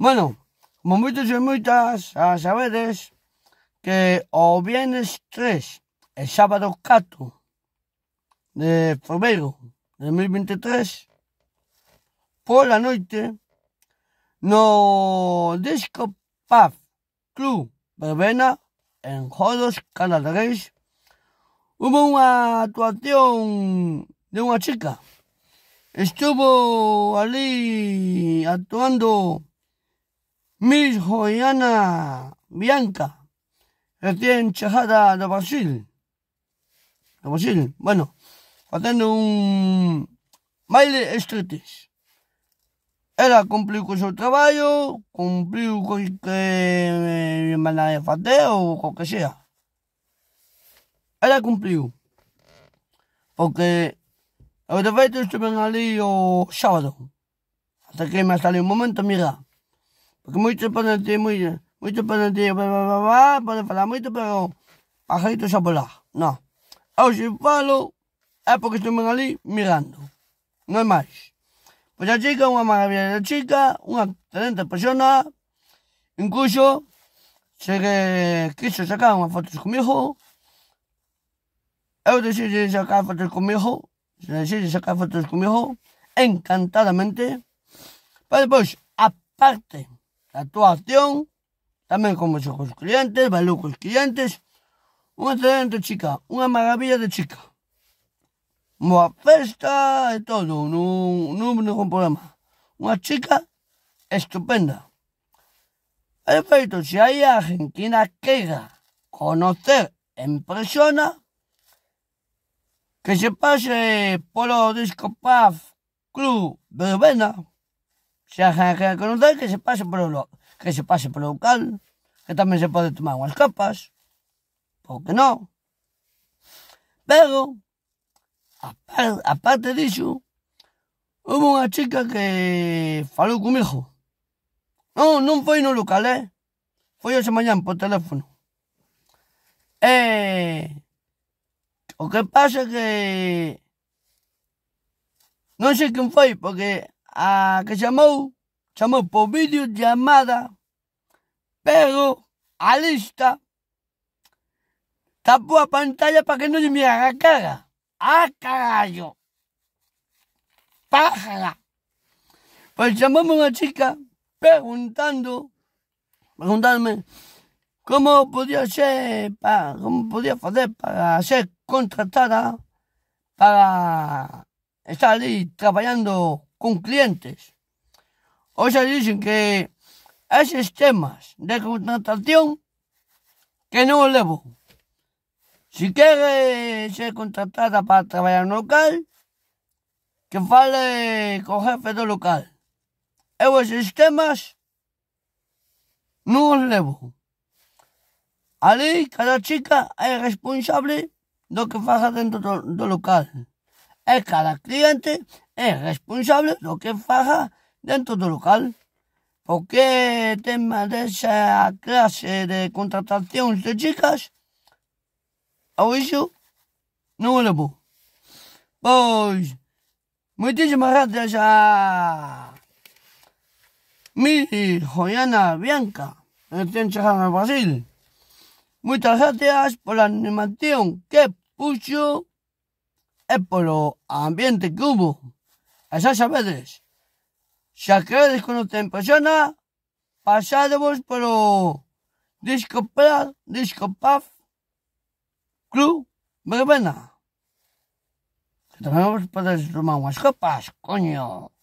Bueno, moitos e moitas a sabedes que o viernes 3 e sábado 4 de febreiro de 2023 pola noite no Disco Paz Club Verbena en Jodos, Canadareis hubo unha actuación de unha chica estuvo ali actuando Miss Ana Bianca, recién chegada do Brasil. Do Brasil, bueno, facendo un baile estretes. Ela cumpriu co seu traballo, cumpriu co que me de facer ou co que sea. Ela cumpriu. Porque eu de feito estuve ali o sábado. Hasta que me salió un momento, mira, Porque moito para ti, moito, moito para, ter, para, falar moito, pero pajaritos xa volar. Non. Ao se falo, é porque estou ali mirando. Non é máis. Pois a chica unha maravilla de chica, unha excelente persona, incluso se que quiso sacar unha fotos comigo, eu decidi sacar fotos comigo, se decidi sacar fotos comigo, encantadamente, pero depois, aparte, a acción, tamén como xa cos clientes, valeu cos clientes, unha excelente chica, unha maravilla de chica. Moa festa e todo, non, non, non problema. Unha chica estupenda. E feito, se hai a que na queira conocer en persona, que se pase polo disco Paz Club de se alguén que conocer que se pase polo que se pase polo local, que tamén se pode tomar unhas capas, ou que non. Pero, aparte disso, hubo unha chica que falou comigo. Non, non foi no local, eh? Foi hoxe mañán por teléfono. E... O que pasa que... Non sei quen foi, porque a que chamou chamou por vídeo amada, pero a lista tapou a pantalla para que non lle mirara a cara. A carallo! ¡Pájara! Pois chamou unha chica preguntando, preguntándome como podía ser, para, como podía facer para ser contratada para estar ali traballando con clientes. Oxe, xa dixen que eses temas de contratación que non o levo. Si quere ser contratada para traballar no local, que fale co jefe do local. Eu eses temas non os levo. Ali, cada chica é responsable do que faja dentro do, do local. E cada cliente é responsable do que dentro dentro do local. O que tema eh, desa clase de contratacións de chicas, ao iso non o levo. Pois, moitísimas gracias a mi Joiana Bianca, que ten chegado ao Brasil. Moitas gracias pola animación que puxo e polo ambiente que hubo. Esas xa veces xa con que non ten na, pasadevos polo disco paf, club, verbena. Que tamén vos podes tomar unhas copas, coño.